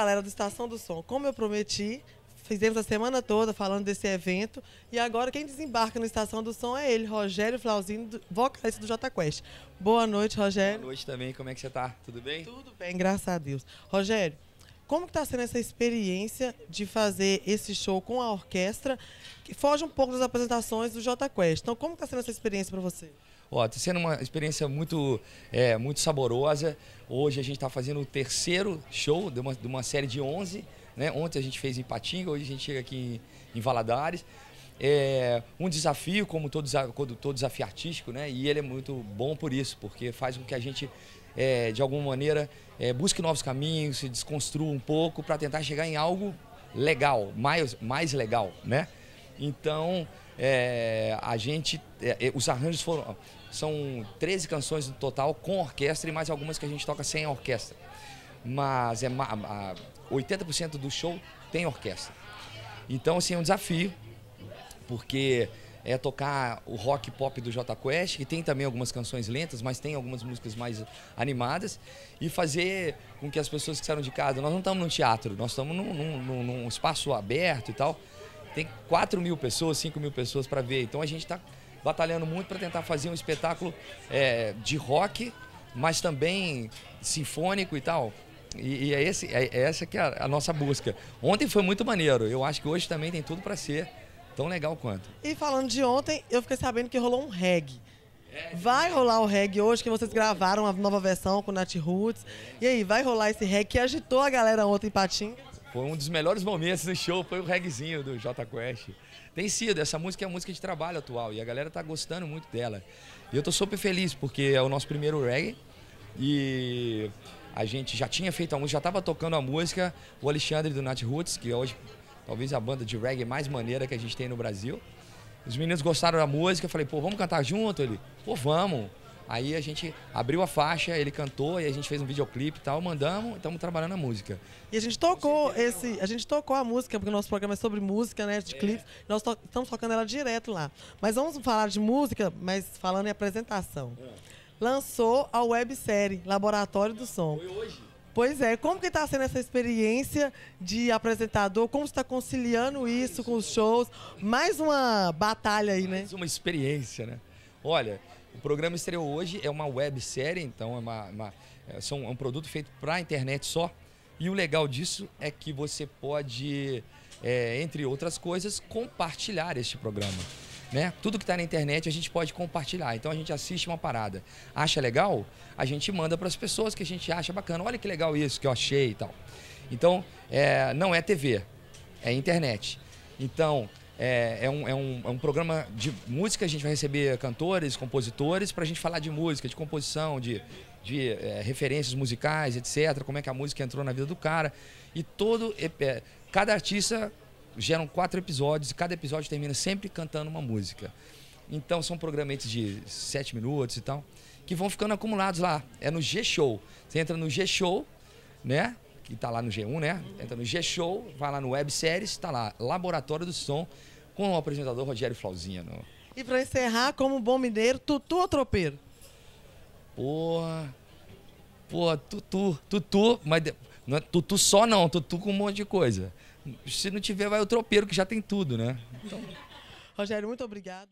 Galera do Estação do Som, como eu prometi, fizemos a semana toda falando desse evento e agora quem desembarca no Estação do Som é ele, Rogério Flauzino, vocalista do JQuest. Quest. Boa noite, Rogério. Boa noite também, como é que você está? Tudo bem? Tudo bem, graças a Deus. Rogério, como está sendo essa experiência de fazer esse show com a orquestra, que foge um pouco das apresentações do J Quest? Então, como está sendo essa experiência para você? Ó, está sendo uma experiência muito, é, muito saborosa. Hoje a gente está fazendo o terceiro show de uma, de uma série de 11. Né? Ontem a gente fez em Patinga, hoje a gente chega aqui em, em Valadares. É um desafio, como todo, todo desafio artístico, né? e ele é muito bom por isso, porque faz com que a gente é, de alguma maneira, é, busque novos caminhos, se desconstrua um pouco para tentar chegar em algo legal, mais, mais legal, né? Então, é, a gente, é, é, os arranjos foram, são 13 canções no total com orquestra e mais algumas que a gente toca sem orquestra. Mas é, a, a, 80% do show tem orquestra. Então, assim, é um desafio, porque é tocar o rock pop do J Quest, que tem também algumas canções lentas, mas tem algumas músicas mais animadas, e fazer com que as pessoas que saíram de casa, nós não estamos num teatro, nós estamos num, num, num, espaço aberto e tal, tem 4 mil pessoas, 5 mil pessoas para ver, então a gente está batalhando muito para tentar fazer um espetáculo é, de rock, mas também sinfônico e tal, e, e é, esse, é, é, essa que é a, a nossa busca. Ontem foi muito maneiro, eu acho que hoje também tem tudo para ser Tão legal quanto. E falando de ontem, eu fiquei sabendo que rolou um reggae. vai rolar o reggae hoje, que vocês gravaram a nova versão com o Nat Roots. E aí, vai rolar esse reggae que agitou a galera ontem em Patim? Foi um dos melhores momentos do show, foi o reggaezinho do J Quest. Tem sido, essa música é a música de trabalho atual e a galera tá gostando muito dela. E eu tô super feliz porque é o nosso primeiro reggae e a gente já tinha feito a música, já estava tocando a música. O Alexandre do Nat Roots, que hoje talvez a banda de reggae mais maneira que a gente tem no Brasil. Os meninos gostaram da música, eu falei, pô, vamos cantar junto? Ele, pô, vamos. Aí a gente abriu a faixa, ele cantou e a gente fez um videoclipe e tal, mandamos, estamos trabalhando a música. E a gente tocou esse, a gente tocou a música, porque o nosso programa é sobre música, né, de é. clipes. Nós to estamos tocando ela direto lá. Mas vamos falar de música, mas falando em apresentação. É. Lançou a websérie Laboratório do Som. Foi hoje. Pois é, como que está sendo essa experiência de apresentador? Como está conciliando isso com os shows? Mais uma batalha aí, né? Mais uma experiência, né? Olha, o programa estreou hoje, é uma websérie, então é, uma, uma, é, é um produto feito para a internet só. E o legal disso é que você pode, é, entre outras coisas, compartilhar este programa. Né? Tudo que está na internet a gente pode compartilhar. Então a gente assiste uma parada, acha legal, a gente manda para as pessoas que a gente acha bacana. Olha que legal isso que eu achei e tal. Então é, não é TV, é internet. Então é, é, um, é, um, é um programa de música. A gente vai receber cantores, compositores para a gente falar de música, de composição, de de é, referências musicais, etc. Como é que a música entrou na vida do cara. E todo. É, é cada artista geram quatro episódios e cada episódio termina sempre cantando uma música. Então são programetes de sete minutos e tal, que vão ficando acumulados lá. É no G-Show. Você entra no G-Show, né? Que tá lá no G1, né? Entra no G-Show, vai lá no Web tá lá, Laboratório do Som, com o apresentador Rogério Flauzino. E para encerrar, como bom mineiro, tutu ou tropeiro? Porra. Pô, tutu, tutu, mas não é tutu só não, tutu com um monte de coisa. Se não tiver, vai o tropeiro, que já tem tudo, né? Então... Rogério, muito obrigado.